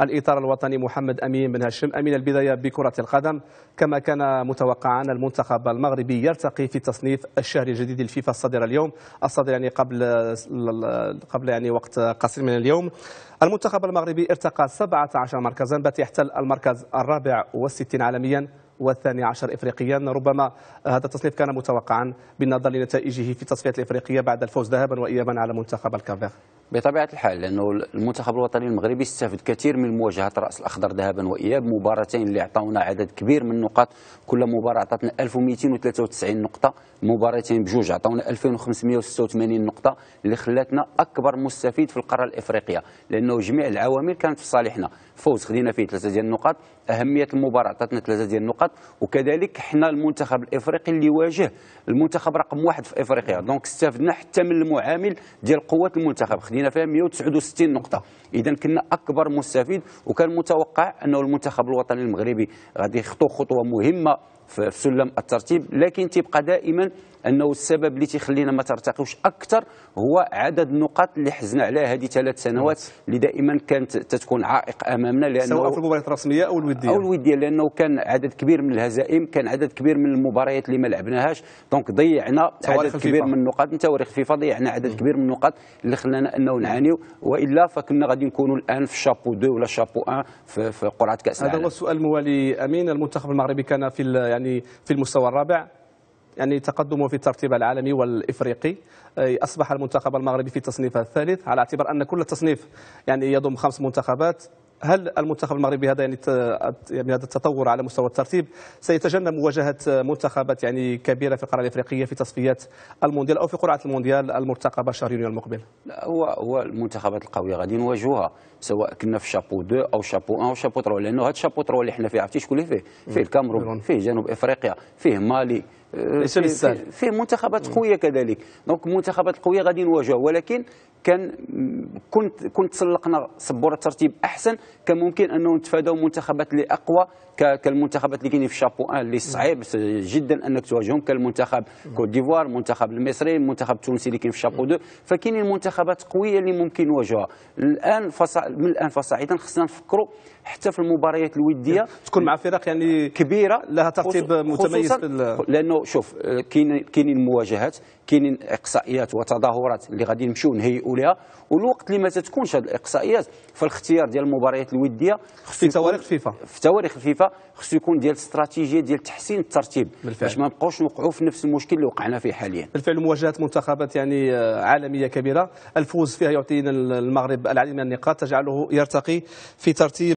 الإطار الوطني محمد أمين بن هاشم أمين البداية بكرة القدم كما كان متوقعا المنتخب المغربي يرتقي في التصنيف الشهري الجديد للفيفا الصدر اليوم الصدر يعني قبل قبل يعني وقت قصير من اليوم المنتخب المغربي ارتقى 17 مركزا بات يحتل المركز الرابع والستين عالميا والثاني عشر إفريقيا ربما هذا التصنيف كان متوقعا بالنظر لنتائجه في التصفيات الإفريقية بعد الفوز ذهبا وإيابا على منتخب الكافير بطبيعه الحال لانه المنتخب الوطني المغربي استفد كثير من مواجهه راس الاخضر ذهبا واياب مباراتين اللي عطاونا عدد كبير من النقاط كل مباراه عطاتنا 1293 نقطه مباراتين بجوج عطاونا 2586 نقطه اللي خلاتنا اكبر مستفيد في القاره الافريقيه لانه جميع العوامل كانت في صالحنا فوز خدينا فيه ثلاثه ديال النقاط اهميه المباراه عطاتنا ثلاثه ديال النقاط وكذلك حنا المنتخب الافريقي اللي واجه المنتخب رقم واحد في افريقيا دونك استفدنا حتى من المعامل ديال قوه المنتخب هنا فيها 169 نقطه اذا كنا اكبر مستفيد وكان متوقع انه المنتخب الوطني المغربي غادي يخطو خطوه مهمه في سلم الترتيب لكن تبقى دائما انه السبب اللي تيخلينا ما ترتقيوش اكثر هو عدد النقاط اللي حزنا عليها هذه ثلاث سنوات نعم. اللي دائما كانت تتكون عائق امامنا لانه سواء في المباريات الرسميه او الوديه او الوديه لانه كان عدد كبير من الهزائم كان عدد كبير من المباريات اللي ما لعبناهاش دونك ضيعنا عدد كبير من النقاط تواريخ فيفا ضيعنا عدد كبير من النقاط اللي خلانا انه نعانيو والا فكنا غادي نكونوا الان في شابو 2 ولا شابو 1 في, في قرعه كاس العالم هذا هو السؤال الموالي امين المنتخب المغربي كان في يعني يعني في المستوى الرابع يعني تقدمه في الترتيب العالمي والافريقي اصبح المنتخب المغربي في التصنيف الثالث على اعتبار ان كل تصنيف يعني يضم خمس منتخبات هل المنتخب المغربي هذا يعني يعني هذا التطور على مستوى الترتيب سيتجنب مواجهه منتخبات يعني كبيره في القاره الافريقيه في تصفيات المونديال او في قرعه المونديال المرتقبه شهر يونيو المقبل؟ لا هو هو المنتخبات القويه غادي نواجهوها سواء كنا في شابو 2 او شابو 1 او شابو 3 لانه هذا شابو 3 اللي حنا فيه عرفتي شكون اللي فيه؟ فيه الكاميرون فيه جنوب افريقيا فيه مالي آه، فيه منتخبات قويه كذلك دونك منتخبات قويه غادي نواجهوا ولكن كان كنت كنت تسلقنا سبوره ترتيب احسن كان ممكن انه نتفاداو منتخبات اللي اقوى كالمنتخبات اللي كاينين في شابو 1 آه، اللي صعيب جدا انك تواجههم كالمنتخب كوت ديفوار المنتخب المصري المنتخب التونسي اللي كاين في شابو 2 فكاينين منتخبات قويه اللي ممكن نواجهها الان فصع من الان فصاعدا خصنا نفكروا حتى في المباريات الوديه تكون مع فرق يعني كبيره لها ترتيب متميز في لانه شوف آه، كاين كاينين مواجهات كاينين اقصائيات وتظاهرات اللي غادي نمشيو نهيئوا لها والوقت اللي ما تتكونش هذه الاقصائيات فالاختيار ديال المباريات الوديه خصو في تواريخ الفيفا في تواريخ الفيفا خصو يكون ديال استراتيجيه ديال تحسين الترتيب باش ما نبقاوش نوقعوا في نفس المشكل اللي وقعنا فيه حاليا بالفعل مواجهات منتخبات يعني آه، عالميه كبيره الفوز فيها يعطينا المغرب العديد من النقاط تجعله يرتقي في ترتيب